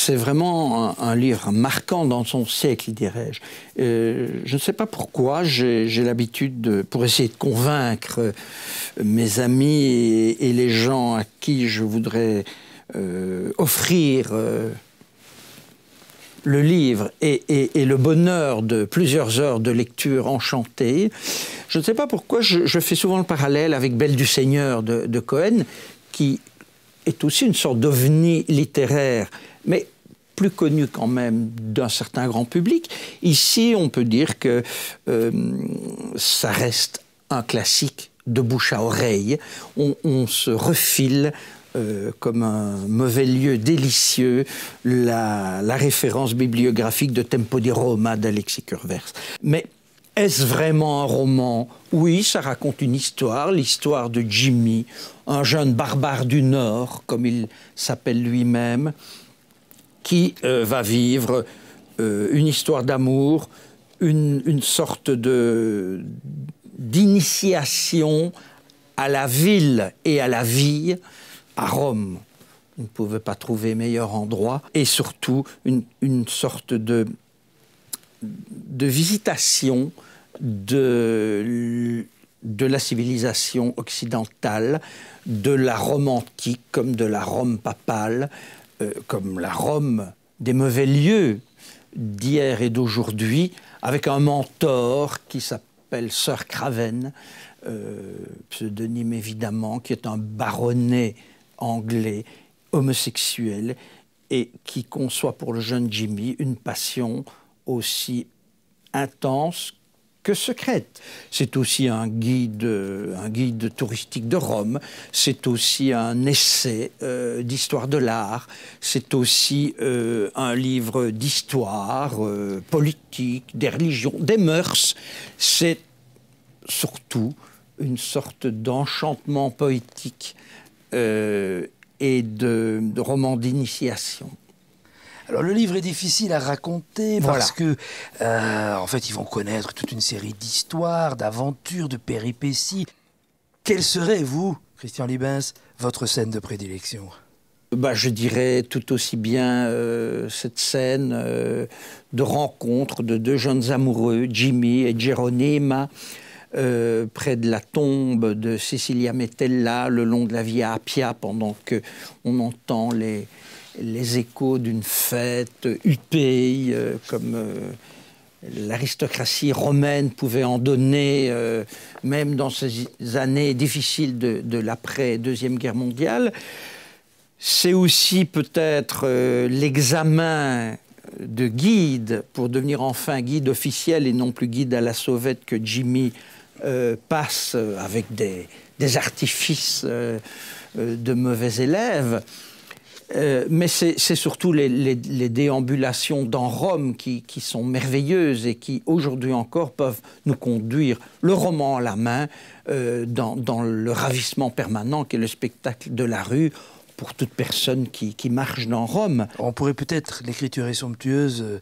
c'est vraiment un, livre marquant dans son siècle, dirais-je. Euh, je ne sais pas pourquoi, j'ai l'habitude, pour essayer de convaincre euh, mes amis et, les gens à qui je voudrais euh, offrir le livre et, le bonheur de plusieurs heures de lecture enchantée, je ne sais pas pourquoi, je, fais souvent le parallèle avec Belle du Seigneur de, de Cohen, qui est aussi une sorte d'ovni littéraire, mais plus connu quand même d'un certain grand public. Ici, on peut dire que euh, ça reste un classique de bouche à oreille. On, se refile euh, comme un mauvais lieu délicieux la, la référence bibliographique de Tempo di Roma d'Alexis Curvers. Mais est-ce vraiment un roman Oui, ça raconte une histoire, l'histoire de Jimmy, un jeune barbare du Nord, comme il s'appelle lui-même, qui euh, va vivre euh, une histoire d'amour, une, sorte d'initiation à la ville et à la vie à Rome. On ne pouvait pas trouver meilleur endroit et surtout une, sorte de, de visitation de, de la civilisation occidentale, de la Rome antique comme de la Rome papale, euh, comme la Rome des mauvais lieux d'hier et d'aujourd'hui, avec un mentor qui s'appelle Sir Craven, euh, pseudonyme évidemment, qui est un baronnet anglais, homosexuel, et qui conçoit pour le jeune Jimmy une passion aussi intense que secrète. C'est aussi un guide, euh, un guide touristique de Rome, c'est aussi un essai euh, d'histoire de l'art, c'est aussi euh, un livre d'histoire politique, des religions, des mœurs, c'est surtout une sorte d'enchantement poétique et de roman d'initiation. Alors le livre est difficile à raconter parce que euh, en fait ils vont connaître toute une série d'histoires, d'aventures, de péripéties. Quelle serait vous, Christian Libens, votre scène de prédilection bah, je dirais tout aussi bien euh, cette scène euh, de rencontre de deux jeunes amoureux, Jimmy et Geronima, près de la tombe de Cecilia Metella, le long de la Via Appia, pendant que on entend les, les échos d'une fête huppée, euh, comme euh, l'aristocratie romaine pouvait en donner, euh, même dans ces années difficiles de, l'après-deuxième guerre mondiale. C'est aussi peut-être l'examen de guide pour devenir enfin guide officiel et non plus guide à la sauvette que Jimmy passe avec des, des artifices de mauvais élèves. Euh, mais c'est surtout les, déambulations dans Rome qui, sont merveilleuses et qui aujourd'hui encore peuvent nous conduire, le roman à la main, euh, dans, le ravissement permanent qu'est le spectacle de la rue pour toute personne qui, marche dans Rome. On pourrait peut-être, l'écriture est somptueuse, euh,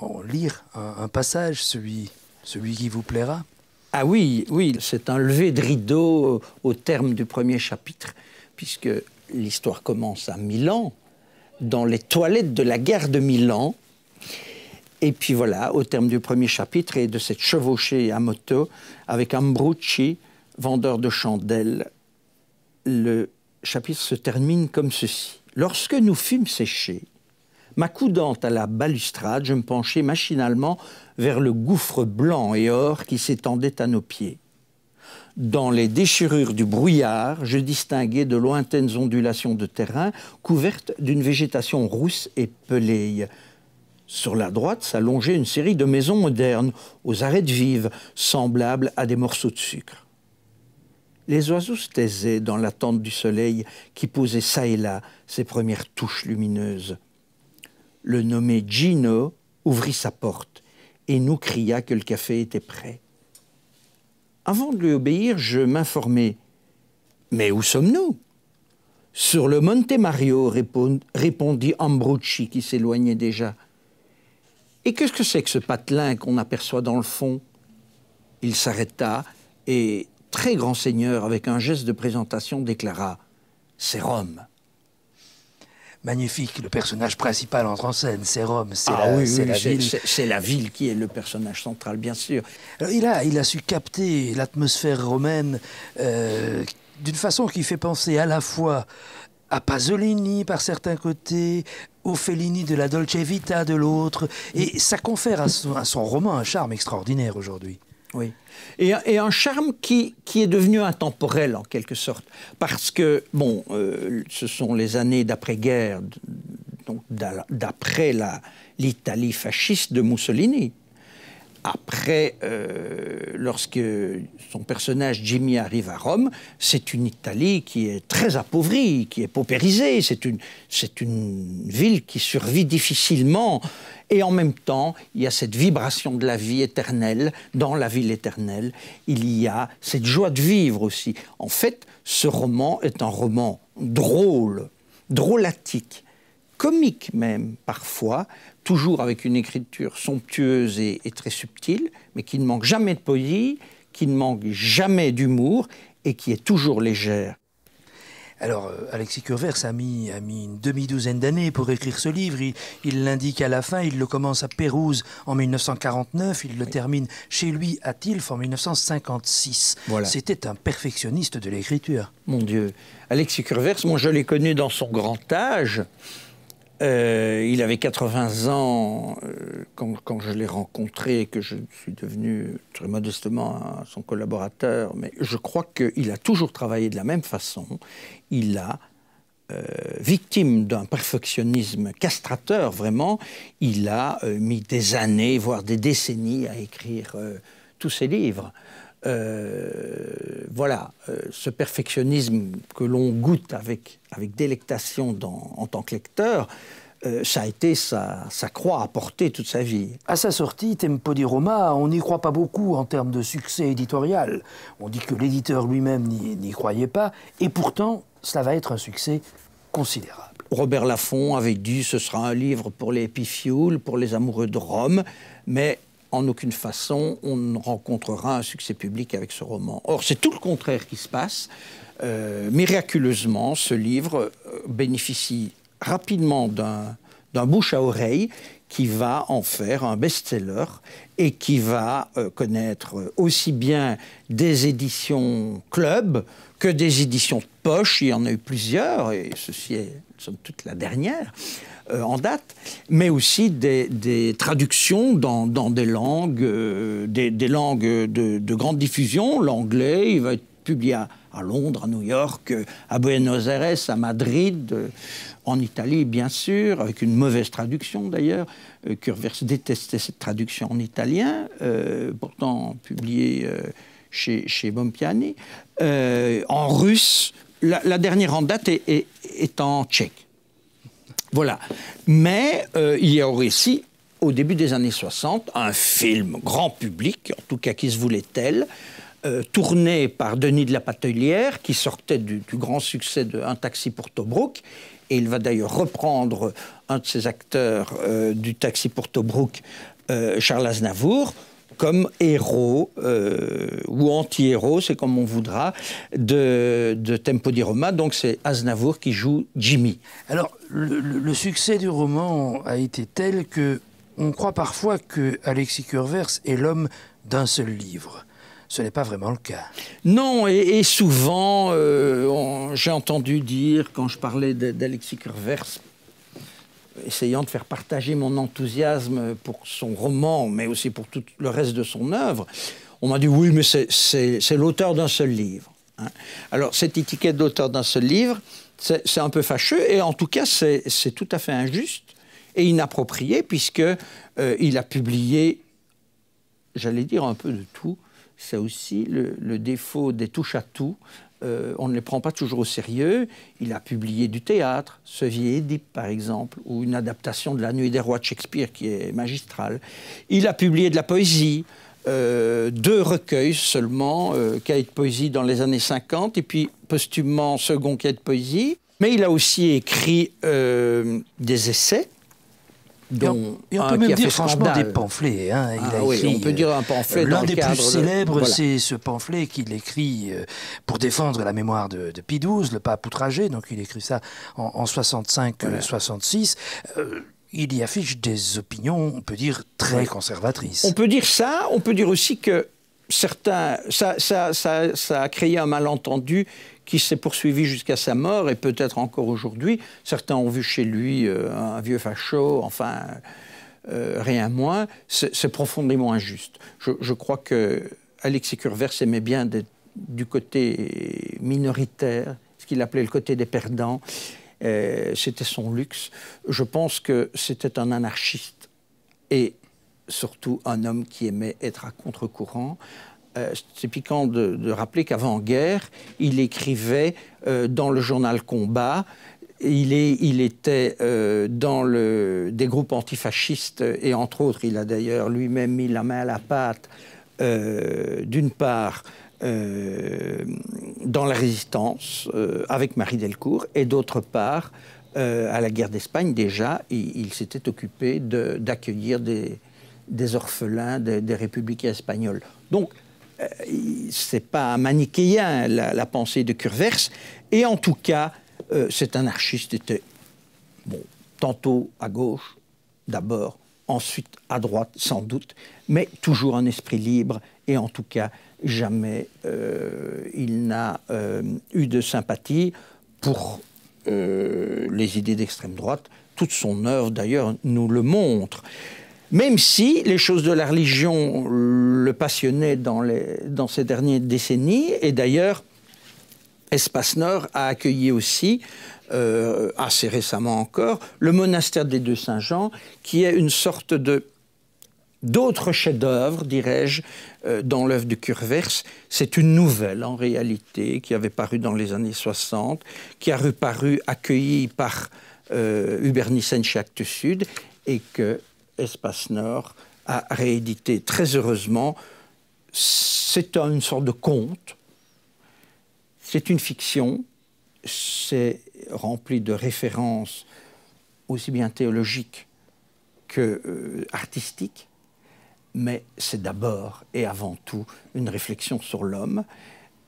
en lire un, passage, celui, celui qui vous plaira. Ah oui, oui, c'est un lever de rideau au terme du premier chapitre, puisque l'histoire commence à Milan, dans les toilettes de la guerre de Milan. Et puis voilà, au terme du premier chapitre et de cette chevauchée à moto avec Ambrucci, vendeur de chandelles, le chapitre se termine comme ceci. Lorsque nous fûmes séchés, m'accoudant à la balustrade, je me penchai machinalement vers le gouffre blanc et or qui s'étendait à nos pieds. Dans les déchirures du brouillard, je distinguais de lointaines ondulations de terrain couvertes d'une végétation rousse et pelée. Sur la droite s'allongeait une série de maisons modernes, aux arêtes vives, semblables à des morceaux de sucre. Les oiseaux se taisaient dans l'attente du soleil qui posait çà et là ses premières touches lumineuses. Le nommé Gino ouvrit sa porte et nous cria que le café était prêt. Avant de lui obéir, je m'informais. Mais où sommes-nous Sur le Monte Mario, répondit Ambrucci, qui s'éloignait déjà. Et qu'est-ce que c'est que ce patelin qu'on aperçoit dans le fond Il s'arrêta et, très grand seigneur, avec un geste de présentation, déclara C'est Rome magnifique. Le personnage principal entre en scène, c'est Rome, c'est ah la, ville. C'est la ville qui est le personnage central, bien sûr. il, a, il a su capter l'atmosphère romaine euh, d'une façon qui fait penser à la fois à Pasolini par certains côtés, au Fellini de la Dolce Vita de l'autre, et ça confère à son roman un charme extraordinaire aujourd'hui. Oui. Et, un charme qui, est devenu intemporel en quelque sorte. Parce que, bon, euh, ce sont les années d'après-guerre, donc d'après l'Italie fasciste de Mussolini. Après, euh, lorsque son personnage Jimmy arrive à Rome, c'est une Italie qui est très appauvrie, qui est paupérisée, c'est une, c'est une ville qui survit difficilement. Et en même temps, il y a cette vibration de la vie éternelle. Dans la ville éternelle, il y a cette joie de vivre aussi. En fait, ce roman est un roman drôle, drôlatique, comique même parfois, toujours avec une écriture somptueuse et, très subtile, mais qui ne manque jamais de poésie, qui ne manque jamais d'humour et qui est toujours légère. Alors, euh, Alexis Curvers a mis, une demi-douzaine d'années pour écrire ce livre. Il l'indique à la fin, il le commence à Pérouse en 1949, il le termine chez lui à Tilf en 1956. C'était un perfectionniste de l'écriture. Mon Dieu. Alexis Curvers, moi je l'ai connu dans son grand âge. Euh, il avait 80 ans euh, quand, je l'ai rencontré et que je suis devenu très modestement son collaborateur, mais je crois qu'il a toujours travaillé de la même façon. Il a, euh, victime d'un perfectionnisme castrateur vraiment, il a mis des années, voire des décennies à écrire tous ses livres. Euh, voilà, euh, ce perfectionnisme que l'on goûte avec, avec délectation en tant que lecteur, euh, ça a été sa, sa, croix à porter toute sa vie. À sa sortie, Tempo di Roma, on n'y croit pas beaucoup en termes de succès éditorial. On dit que l'éditeur lui-même n'y croyait pas, et pourtant, cela va être un succès considérable. Robert Laffont avait dit ce sera un livre pour les épifioles, pour les amoureux de Rome, mais en aucune façon on ne rencontrera un succès public avec ce roman. Or, c'est tout le contraire qui se passe. Euh, miraculeusement, ce livre euh, bénéficie rapidement d'un d'un bouche à oreille qui va en faire un best-seller et qui va euh, connaître euh, aussi bien des éditions club que des éditions poche. Il y en a eu plusieurs, et ceci est, somme toute, la dernière euh, en date, mais aussi des, traductions dans, des langues, des, langues de, de grande diffusion, l'anglais, il va être publié à à Londres, à New York, euh, à Buenos Aires, à Madrid, euh, en Italie bien sûr, avec une mauvaise traduction d'ailleurs. Kurvers euh, détestait cette traduction en italien, pourtant publiée chez, chez Bompiani, en russe. La, dernière en date est, en tchèque. Voilà. Mais il y a au récit, au début des années 60, un film grand public, en tout cas qui se voulait tel, euh, tourné par Denis de la Patelière, qui sortait du, grand succès de Un taxi pour Tobrouk. Et il va d'ailleurs reprendre un de ses acteurs euh, du taxi pour Tobrouk, euh, Charles Aznavour, comme héros ou anti-héros, c'est comme on voudra, de, Tempo di Roma. Donc c'est Aznavour qui joue Jimmy. Alors le, succès du roman a été tel que on croit parfois que Alexis Curvers est l'homme d'un seul livre ce n'est pas vraiment le cas. Non, et, souvent, euh, j'ai entendu dire, quand je parlais d'Alexis Kervers, essayant de faire partager mon enthousiasme pour son roman, mais aussi pour tout le reste de son œuvre, on m'a dit oui, mais c'est l'auteur d'un seul livre. Hein. Alors, cette étiquette d'auteur d'un seul livre, c'est un peu fâcheux, et en tout cas, c'est tout à fait injuste et inapproprié, puisqu'il euh, a publié, j'allais dire, un peu de tout c'est aussi le, défaut des touches à tout. Euh, on ne les prend pas toujours au sérieux. Il a publié du théâtre, Ce vieil Édipe par exemple, ou une adaptation de La Nuit des Rois de Shakespeare qui est magistrale. Il a publié de la poésie, euh, deux recueils seulement, euh, de poésie dans les années 50, et puis posthumement second cahier de poésie. Mais il a aussi écrit euh, des essais, et on, peut même dire franchement des pamphlets. Hein, ah on peut dire un euh, pamphlet. L'un des plus célèbres, c'est ce pamphlet qu'il écrit euh, pour défendre la mémoire de, de Pie XII, le pape outragé. Donc il écrit ça en, 65-66. Euh, il y affiche des opinions, on peut dire, très conservatrices. On peut dire ça, on peut dire aussi que certains, ça, a créé un malentendu qui s'est poursuivi jusqu'à sa mort et peut-être encore aujourd'hui. Certains ont vu chez lui euh, un vieux facho, enfin euh, rien moins. C'est profondément injuste. Je, crois que Alexis Curvers aimait bien du côté minoritaire, ce qu'il appelait le côté des perdants. Euh, c'était son luxe. Je pense que c'était un anarchiste. Et surtout un homme qui aimait être à contre-courant. Euh, c'est piquant de, rappeler qu'avant-guerre, il écrivait euh, dans le journal Combat. Il, est, il était euh, dans des groupes antifascistes et entre autres, il a d'ailleurs lui-même mis la main à la pâte, d'une part, dans la résistance avec Marie Delcourt et d'autre part, à la guerre d'Espagne déjà, il, s'était occupé d'accueillir des, des orphelins des, républicains espagnols. Donc, euh, ce n'est pas manichéen la, pensée de Curvers, et en tout cas, euh, cet anarchiste était tantôt à gauche, d'abord, ensuite à droite, sans doute, mais toujours un esprit libre, et en tout cas, jamais euh, il n'a eu de sympathie pour les idées d'extrême droite. Toute son œuvre, d'ailleurs, nous le montre. Même si les choses de la religion le passionnaient dans, les, dans ces dernières décennies, et d'ailleurs, Espace Nord a accueilli aussi, euh, assez récemment encore, le monastère des Deux Saint-Jean, qui est une sorte de d'autres chefs-d'œuvre, dirais-je, euh, dans l'œuvre de Curvers. C'est une nouvelle, en réalité, qui avait paru dans les années 60, qui a reparu accueillie par euh, Hubert Nissen chez Actes Sud, et que Espace Nord a réédité très heureusement. C'est une sorte de conte, c'est une fiction, c'est rempli de références aussi bien théologiques que euh, mais c'est d'abord et avant tout une réflexion sur l'homme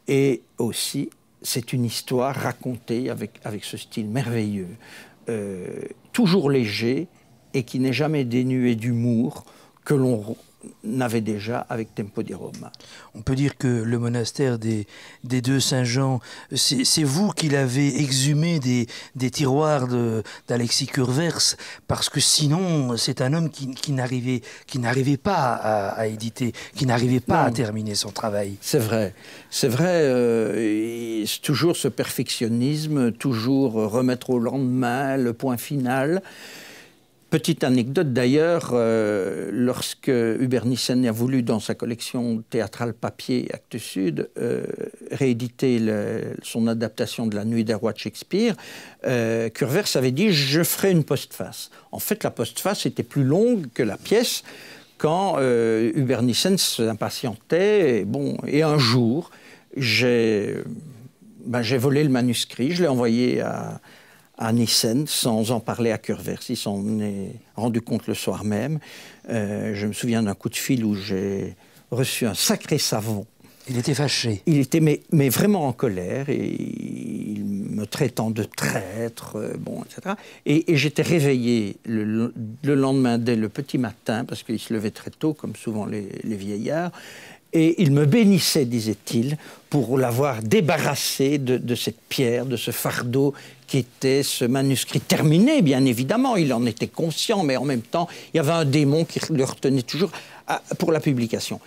et aussi c'est une histoire racontée avec, avec ce style merveilleux, euh, toujours léger, et qui n'est jamais dénué d'humour que l'on n'avait déjà avec Tempo di Roma. On peut dire que le monastère des, des deux Saint-Jean, c'est vous qui l'avez exhumé des, tiroirs d'Alexis de, Curvers, parce que sinon, c'est un homme qui, qui n'arrivait pas à, éditer, qui n'arrivait pas à terminer son travail. C'est vrai, c'est vrai, euh, toujours ce perfectionnisme, toujours remettre au lendemain le point final. Petite anecdote d'ailleurs, euh, lorsque Hubert Nissen a voulu, dans sa collection théâtrale papier Actes Sud, euh, rééditer son adaptation de La Nuit des Rois de Shakespeare, euh, Curvers avait dit Je ferai une postface. En fait, la postface était plus longue que la pièce quand Hubert Nissen s'impatientait. Et, bon, et un jour, j'ai ben, volé le manuscrit, je l'ai envoyé à à Nissen sans en parler à cœur Ils s'en est rendu compte le soir même. Euh, je me souviens d'un coup de fil où j'ai reçu un sacré savon. Il était fâché. Il était mais, vraiment en colère et il me traitant de traître, euh, bon, etc. Et, j'étais réveillé le, lendemain dès le petit matin parce qu'il se levait très tôt, comme souvent les vieillards et il me bénissait, disait-il, pour l'avoir débarrassé de, cette pierre, de ce fardeau qui était ce manuscrit terminé, bien évidemment. Il en était conscient, mais en même temps, il y avait un démon qui le retenait toujours pour la publication.